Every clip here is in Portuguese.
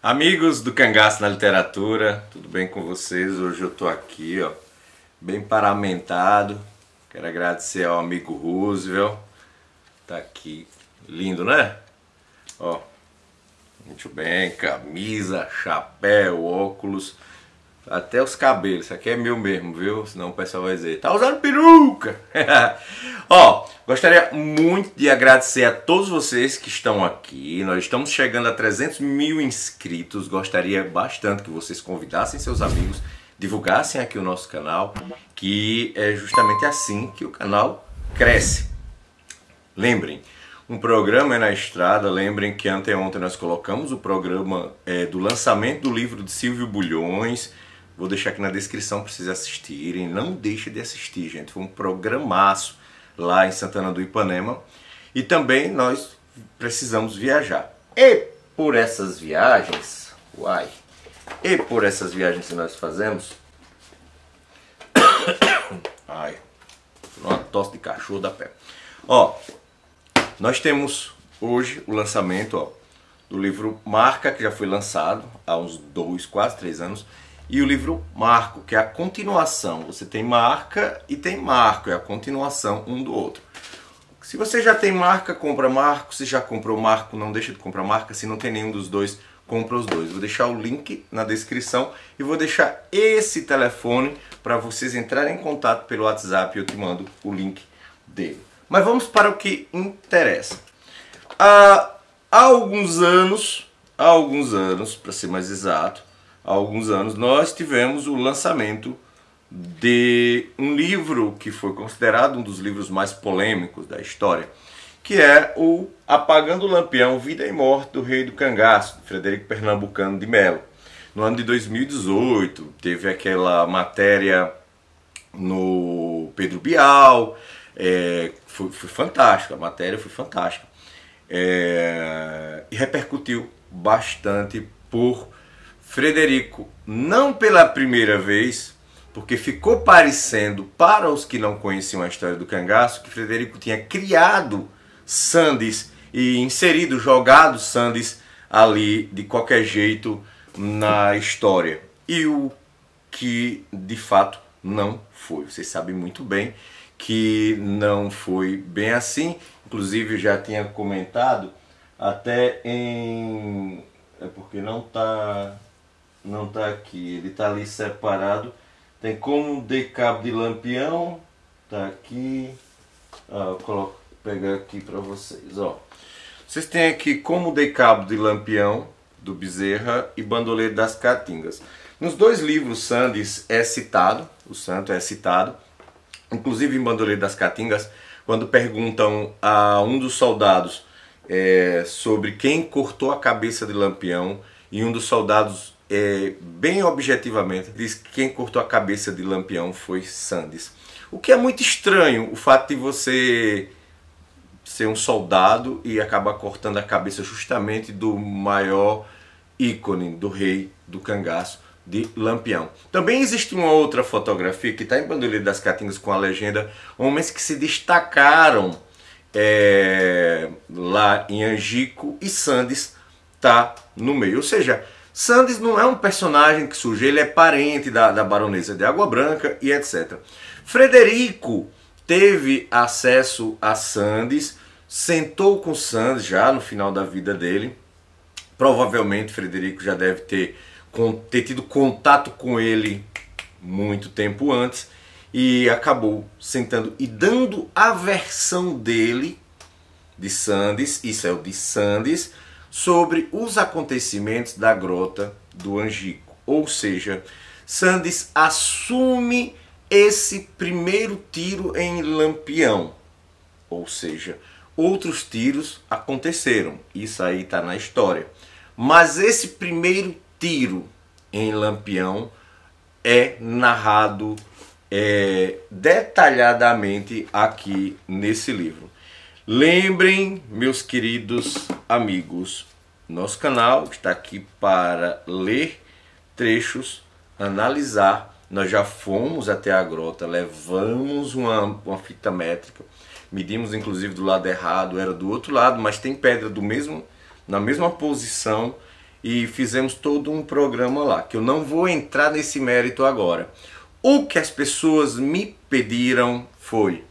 Amigos do Cangaço na Literatura, tudo bem com vocês? Hoje eu estou aqui, ó, bem paramentado. Quero agradecer ao amigo Roosevelt, tá aqui, lindo, né? Ó, muito bem, camisa, chapéu, óculos. Até os cabelos, isso aqui é meu mesmo, viu? Senão o pessoal vai dizer, tá usando peruca! Ó, gostaria muito de agradecer a todos vocês que estão aqui. Nós estamos chegando a 300 mil inscritos. Gostaria bastante que vocês convidassem seus amigos, divulgassem aqui o nosso canal, que é justamente assim que o canal cresce. Lembrem, um programa é na estrada. Lembrem que anteontem nós colocamos o programa é, do lançamento do livro de Silvio Bulhões. Vou deixar aqui na descrição para vocês assistirem. Não deixe de assistir, gente. Foi um programaço lá em Santana do Ipanema. E também nós precisamos viajar. E por essas viagens, uai, e por essas viagens que nós fazemos, ai, uma tosse de cachorro da pé. Ó, nós temos hoje o lançamento ó, do livro Marca, que já foi lançado há uns dois, quase três anos, e o livro Marco, que é a continuação. Você tem marca e tem marco, é a continuação um do outro. Se você já tem marca, compra marco. Se já comprou marco, não deixa de comprar marca. Se não tem nenhum dos dois, compra os dois. Vou deixar o link na descrição e vou deixar esse telefone para vocês entrarem em contato pelo WhatsApp. Eu te mando o link dele. Mas vamos para o que interessa. Há alguns anos, há alguns anos, para ser mais exato, há alguns anos, nós tivemos o lançamento de um livro que foi considerado um dos livros mais polêmicos da história, que é o Apagando o Lampião, Vida e Morte do Rei do Cangaço, de Frederico Pernambucano de Melo. No ano de 2018, teve aquela matéria no Pedro Bial, é, foi, foi fantástica, a matéria foi fantástica. É, e repercutiu bastante por Frederico, não pela primeira vez, porque ficou parecendo para os que não conheciam a história do cangaço que Frederico tinha criado Sandes e inserido, jogado Sandes ali de qualquer jeito na história. E o que de fato não foi. Vocês sabem muito bem que não foi bem assim. Inclusive eu já tinha comentado até em é porque não está não está aqui, ele está ali separado. Tem como de cabo de lampião, está aqui. Ah, eu coloco, pegar aqui para vocês, ó. Vocês têm aqui como de cabo de lampião do Bezerra e Bandoleiro das Catingas. Nos dois livros Sandes é citado, o santo é citado, inclusive em Bandoleiro das Catingas, quando perguntam a um dos soldados é, sobre quem cortou a cabeça de Lampião e um dos soldados é, bem objetivamente, diz que quem cortou a cabeça de Lampião foi Sandes. O que é muito estranho, o fato de você ser um soldado e acabar cortando a cabeça justamente do maior ícone, do rei do cangaço, de Lampião. Também existe uma outra fotografia que está em Bandoleiro das Catingas com a legenda Homens que se destacaram é, lá em Angico e Sandes está no meio. Ou seja, Sandes não é um personagem que surge, ele é parente da, da baronesa de Água Branca e etc. Frederico teve acesso a Sandes, sentou com Sandes já no final da vida dele. Provavelmente Frederico já deve ter, ter tido contato com ele muito tempo antes e acabou sentando e dando a versão dele de Sandes, isso é o de Sandes, sobre os acontecimentos da Grota do Angico. Ou seja, Sandes assume esse primeiro tiro em Lampião. Ou seja, outros tiros aconteceram. Isso aí está na história. Mas esse primeiro tiro em Lampião é narrado é, detalhadamente aqui nesse livro. Lembrem, meus queridos amigos, nosso canal está aqui para ler trechos, analisar. Nós já fomos até a grota, levamos uma, uma fita métrica, medimos inclusive do lado errado, era do outro lado, mas tem pedra do mesmo na mesma posição e fizemos todo um programa lá, que eu não vou entrar nesse mérito agora. O que as pessoas me pediram foi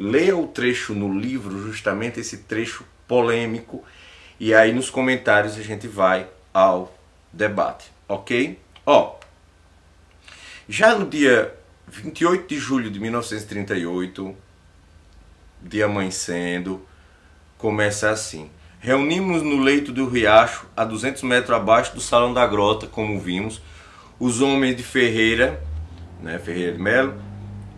leia o trecho no livro, justamente esse trecho polêmico, e aí nos comentários a gente vai ao debate, ok? Ó, já no dia 28 de julho de 1938, de amanhecendo, começa assim. Reunimos no leito do riacho, a 200 metros abaixo do salão da grota, como vimos, os homens de Ferreira, né, Ferreira de Melo,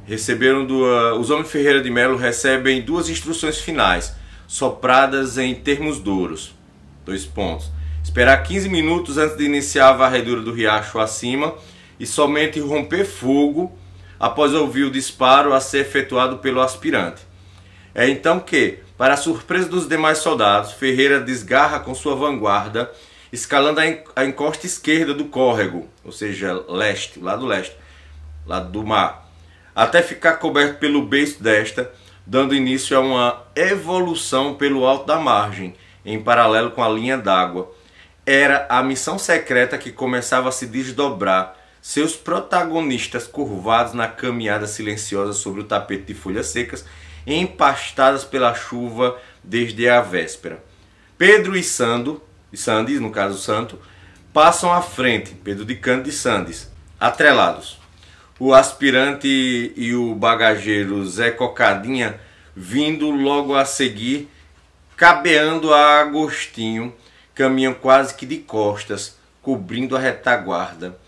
Receberam do, uh, os homens Ferreira de Melo recebem duas instruções finais, sopradas em termos duros. Dois pontos. Esperar 15 minutos antes de iniciar a varredura do riacho acima e somente romper fogo após ouvir o disparo a ser efetuado pelo aspirante. É então que, para a surpresa dos demais soldados, Ferreira desgarra com sua vanguarda, escalando a encosta esquerda do córrego, ou seja, leste, lado leste, lado do mar até ficar coberto pelo beiço desta, dando início a uma evolução pelo alto da margem, em paralelo com a linha d'água. Era a missão secreta que começava a se desdobrar, seus protagonistas curvados na caminhada silenciosa sobre o tapete de folhas secas, empastadas pela chuva desde a véspera. Pedro e Sando, e Sandes, no caso Santo, passam à frente, Pedro de Cândido e Sandes, atrelados o aspirante e o bagageiro Zé Cocadinha vindo logo a seguir, cabeando a Agostinho, caminham quase que de costas, cobrindo a retaguarda.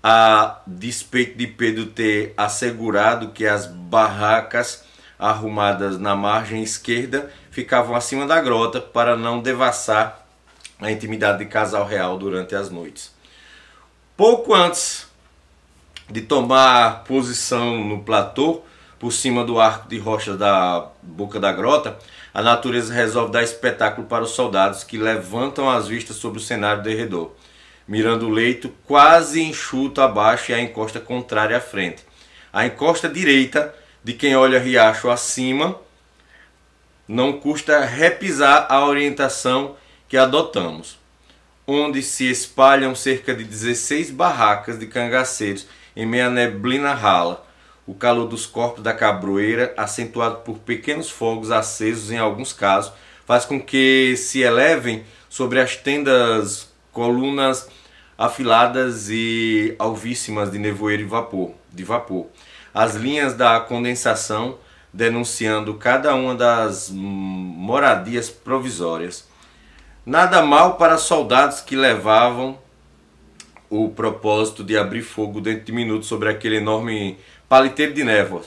A despeito de Pedro ter assegurado que as barracas arrumadas na margem esquerda ficavam acima da grota para não devassar a intimidade de casal real durante as noites. Pouco antes de tomar posição no platô, por cima do arco de rocha da boca da grota, a natureza resolve dar espetáculo para os soldados que levantam as vistas sobre o cenário derredor, mirando o leito quase enxuto abaixo e a encosta contrária à frente. A encosta direita de quem olha riacho acima não custa repisar a orientação que adotamos, onde se espalham cerca de 16 barracas de cangaceiros em meia neblina rala, o calor dos corpos da cabroeira, acentuado por pequenos fogos acesos em alguns casos, faz com que se elevem sobre as tendas colunas afiladas e alvíssimas de nevoeiro e vapor, de vapor. As linhas da condensação denunciando cada uma das moradias provisórias. Nada mal para soldados que levavam o propósito de abrir fogo dentro de minutos sobre aquele enorme paliteiro de névoa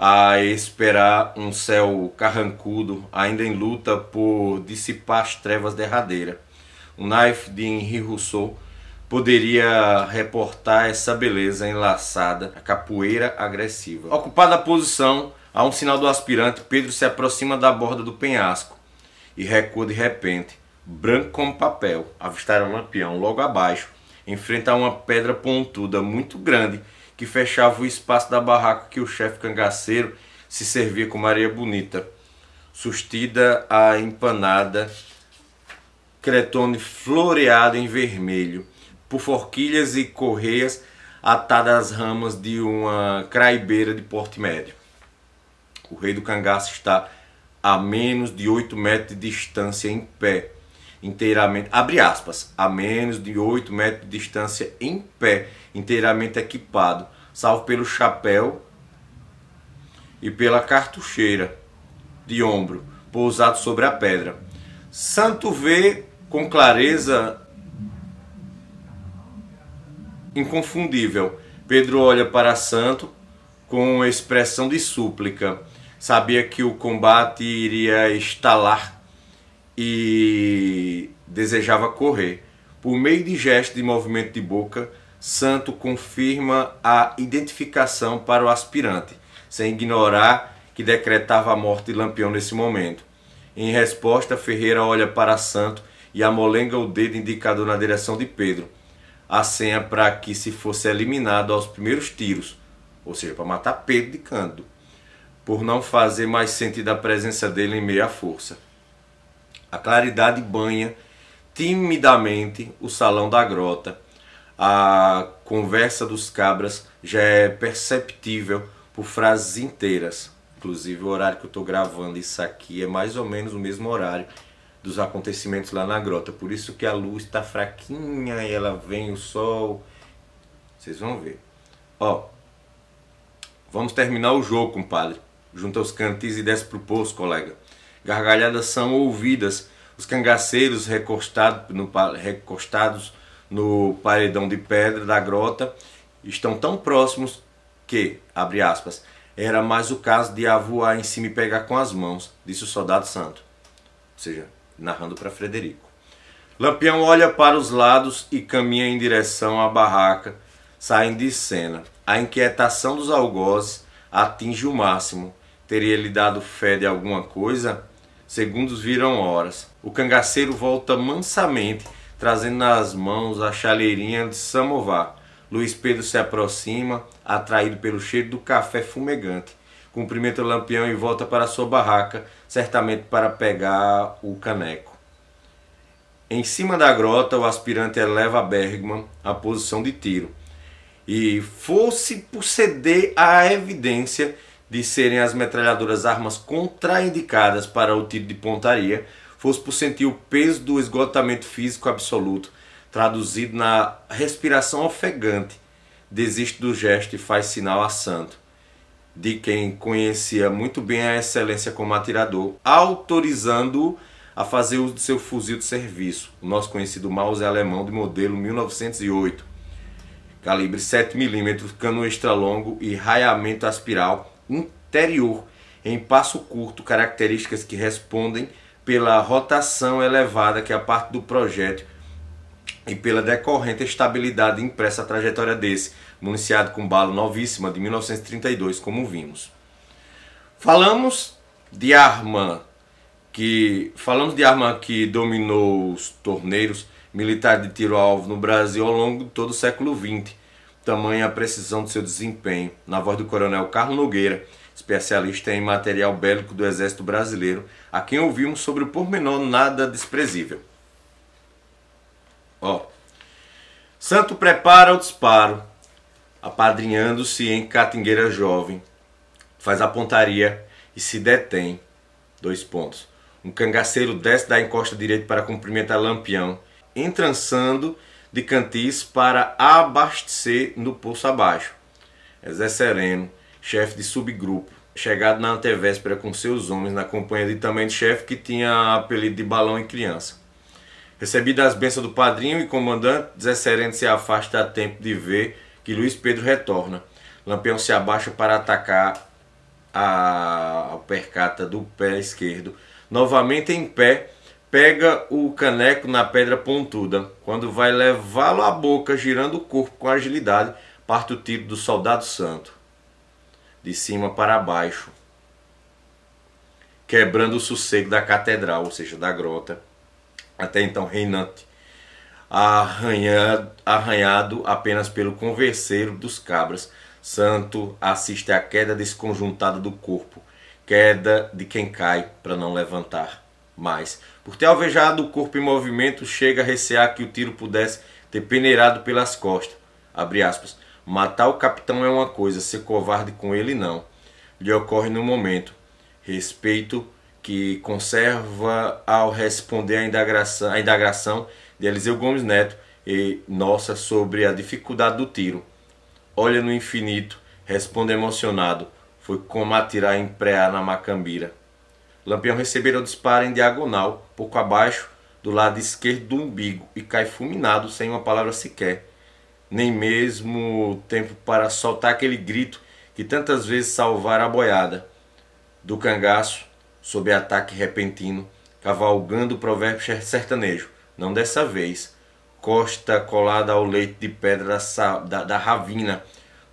a esperar um céu carrancudo, ainda em luta por dissipar as trevas derradeiras. O Knife de Henri Rousseau poderia reportar essa beleza enlaçada, a capoeira agressiva. Ocupada a posição, a um sinal do aspirante, Pedro se aproxima da borda do penhasco e recua de repente, branco como papel. Avistaram o lampião logo abaixo enfrentar uma pedra pontuda muito grande que fechava o espaço da barraca que o chefe cangaceiro se servia com Maria Bonita. Sustida a empanada, cretone floreado em vermelho, por forquilhas e correias atadas às ramas de uma craibeira de porte médio. O rei do cangaço está a menos de 8 metros de distância em pé, inteiramente, abre aspas, a menos de 8 metros de distância em pé, inteiramente equipado, salvo pelo chapéu e pela cartucheira de ombro, pousado sobre a pedra. Santo vê com clareza inconfundível. Pedro olha para Santo com expressão de súplica. Sabia que o combate iria estalar e desejava correr. Por meio de gesto e movimento de boca, Santo confirma a identificação para o aspirante, sem ignorar que decretava a morte de Lampião nesse momento. Em resposta, Ferreira olha para Santo e amolenga o dedo indicador na direção de Pedro. A senha para que se fosse eliminado aos primeiros tiros, ou seja, para matar Pedro de Cândido, por não fazer mais sentido a presença dele em meia força. A claridade banha timidamente o salão da grota. A conversa dos cabras já é perceptível por frases inteiras. Inclusive, o horário que eu estou gravando isso aqui é mais ou menos o mesmo horário dos acontecimentos lá na grota. Por isso que a luz está fraquinha e ela vem o sol. Vocês vão ver. Ó, vamos terminar o jogo, compadre. Junta os cantis e desce pro poço, colega gargalhadas são ouvidas. Os cangaceiros recostado no, recostados no paredão de pedra da grota estão tão próximos que, abre aspas, era mais o caso de avoar em cima e pegar com as mãos, disse o soldado santo. Ou seja, narrando para Frederico. Lampião olha para os lados e caminha em direção à barraca, saindo de cena. A inquietação dos algozes atinge o máximo. Teria lhe dado fé de alguma coisa? segundos viram horas. O cangaceiro volta mansamente, trazendo nas mãos a chaleirinha de samovar. Luiz Pedro se aproxima, atraído pelo cheiro do café fumegante. Cumprimenta o lampião e volta para sua barraca, certamente para pegar o caneco. Em cima da grota, o aspirante eleva Bergman à posição de tiro. E fosse por ceder à evidência de serem as metralhadoras armas contraindicadas para o tiro de pontaria, fosse por sentir o peso do esgotamento físico absoluto, traduzido na respiração ofegante, desiste do gesto e faz sinal a santo, de quem conhecia muito bem a excelência como atirador, autorizando-o a fazer uso do seu fuzil de serviço, o nosso conhecido Mauser alemão de modelo 1908, calibre 7mm, cano extra longo e raiamento a espiral, interior em passo curto, características que respondem pela rotação elevada que é a parte do projeto e pela decorrente estabilidade impressa a trajetória desse, municiado com bala novíssima de 1932, como vimos. Falamos de arma que falamos de arma que dominou os torneiros militares de tiro alvo no Brasil ao longo de todo o século XX tamanha a precisão do seu desempenho. Na voz do coronel Carlos Nogueira, especialista em material bélico do Exército Brasileiro, a quem ouvimos sobre o pormenor nada desprezível. Ó. Santo prepara o disparo, apadrinhando-se em catingueira jovem, faz a pontaria e se detém. Dois pontos. Um cangaceiro desce da encosta direita para cumprimentar Lampião, entrançando de Cantis para abastecer no poço abaixo. Zé Sereno, chefe de subgrupo, chegado na antevéspera com seus homens na companhia de também de chefe que tinha apelido de Balão e Criança. Recebido as bênçãos do padrinho e comandante, Zé Sereno se afasta a tempo de ver que Luiz Pedro retorna. Lampião se abaixa para atacar a percata do pé esquerdo. Novamente em pé, pega o caneco na pedra pontuda. Quando vai levá-lo à boca, girando o corpo com agilidade, parte o tiro do soldado santo, de cima para baixo, quebrando o sossego da catedral, ou seja, da grota, até então reinante, arranhado, arranhado apenas pelo converseiro dos cabras. Santo assiste à queda desconjuntada do corpo, queda de quem cai para não levantar mais. Por ter alvejado o corpo em movimento, chega a recear que o tiro pudesse ter peneirado pelas costas. Matar o capitão é uma coisa, ser covarde com ele não. Lhe ocorre no momento. Respeito que conserva ao responder à indagação, à indagação de Eliseu Gomes Neto e nossa sobre a dificuldade do tiro. Olha no infinito, responde emocionado. Foi como atirar em pré na macambira. Lampião recebera o disparo em diagonal, pouco abaixo do lado esquerdo do umbigo, e cai fulminado sem uma palavra sequer, nem mesmo tempo para soltar aquele grito que tantas vezes salvara a boiada. Do cangaço, sob ataque repentino, cavalgando o provérbio sertanejo, não dessa vez, costa colada ao leito de pedra da, da, da ravina,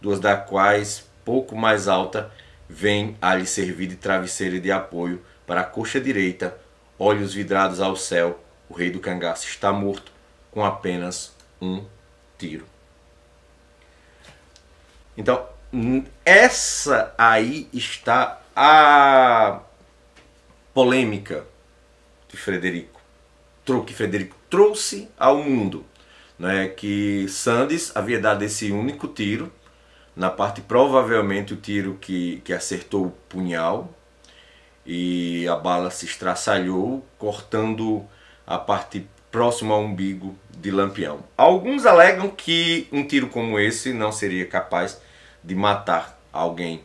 duas da quais, pouco mais alta, vem a lhe servir de travesseiro e de apoio para a coxa direita, olhos vidrados ao céu, o rei do cangaço está morto com apenas um tiro. Então, essa aí está a polêmica de Frederico, que Frederico trouxe ao mundo, né? que Sandes havia dado esse único tiro, na parte provavelmente o tiro que, que acertou o punhal, e a bala se estraçalhou, cortando a parte próxima ao umbigo de Lampião. Alguns alegam que um tiro como esse não seria capaz de matar alguém.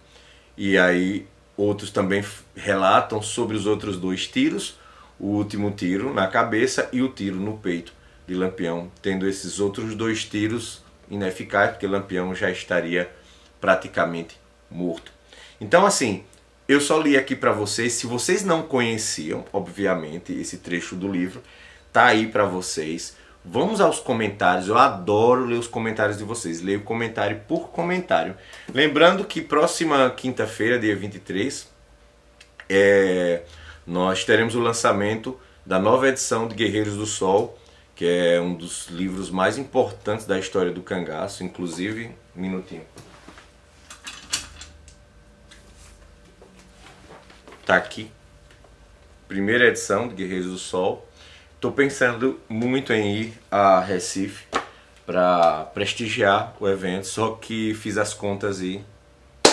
E aí outros também relatam sobre os outros dois tiros, o último tiro na cabeça e o tiro no peito de Lampião, tendo esses outros dois tiros ineficazes, porque Lampião já estaria praticamente morto. Então assim, eu só li aqui para vocês, se vocês não conheciam, obviamente, esse trecho do livro, tá aí para vocês. Vamos aos comentários. Eu adoro ler os comentários de vocês. Leio comentário por comentário. Lembrando que próxima quinta-feira, dia 23, é... nós teremos o lançamento da nova edição de Guerreiros do Sol, que é um dos livros mais importantes da história do cangaço, inclusive, minutinho. Tá aqui. Primeira edição de Guerreiros do Sol. Tô pensando muito em ir a Recife para prestigiar o evento, só que fiz as contas e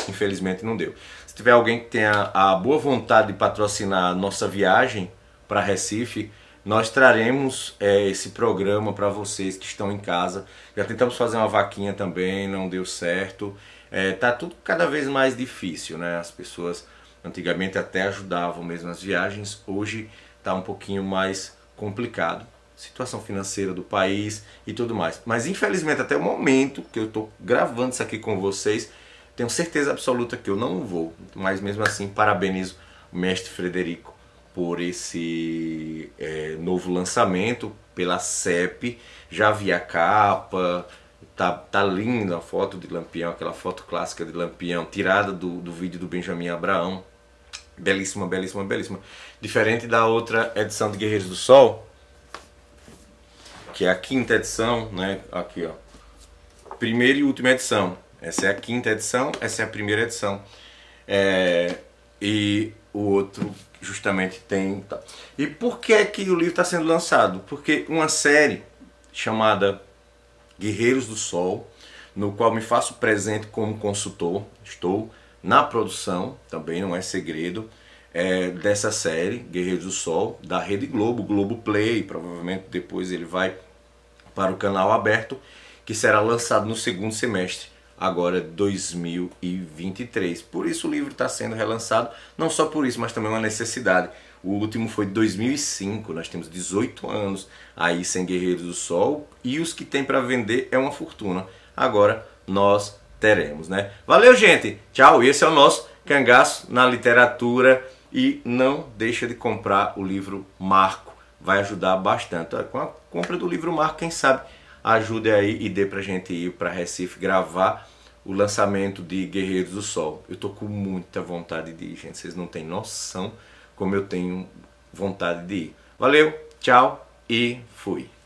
infelizmente não deu. Se tiver alguém que tenha a boa vontade de patrocinar a nossa viagem para Recife, nós traremos é, esse programa para vocês que estão em casa. Já tentamos fazer uma vaquinha também, não deu certo. É, tá tudo cada vez mais difícil, né? As pessoas Antigamente até ajudavam mesmo as viagens, hoje está um pouquinho mais complicado. Situação financeira do país e tudo mais. Mas infelizmente, até o momento que eu estou gravando isso aqui com vocês, tenho certeza absoluta que eu não vou. Mas mesmo assim, parabenizo o mestre Frederico por esse é, novo lançamento pela CEP. Já vi a capa, tá, tá linda a foto de Lampião, aquela foto clássica de Lampião, tirada do, do vídeo do Benjamin Abraão, Belíssima, belíssima, belíssima. Diferente da outra edição de Guerreiros do Sol, que é a quinta edição, né? Aqui, ó. Primeira e última edição. Essa é a quinta edição, essa é a primeira edição. É... E o outro justamente tem. Tá. E por que, é que o livro está sendo lançado? Porque uma série chamada Guerreiros do Sol, no qual me faço presente como consultor, estou na produção, também não é segredo, é, dessa série Guerreiros do Sol da Rede Globo, Globo Play, provavelmente depois ele vai para o canal aberto, que será lançado no segundo semestre agora 2023. Por isso o livro está sendo relançado, não só por isso, mas também é uma necessidade. O último foi 2005, nós temos 18 anos aí sem Guerreiros do Sol e os que tem para vender é uma fortuna. Agora nós teremos, né? Valeu, gente. Tchau. Esse é o nosso cangaço na literatura e não deixa de comprar o livro Marco. Vai ajudar bastante. Com a compra do livro Marco, quem sabe ajude aí e dê pra gente ir para Recife gravar o lançamento de Guerreiros do Sol. Eu tô com muita vontade de ir, gente. Vocês não têm noção como eu tenho vontade de ir. Valeu, tchau e fui.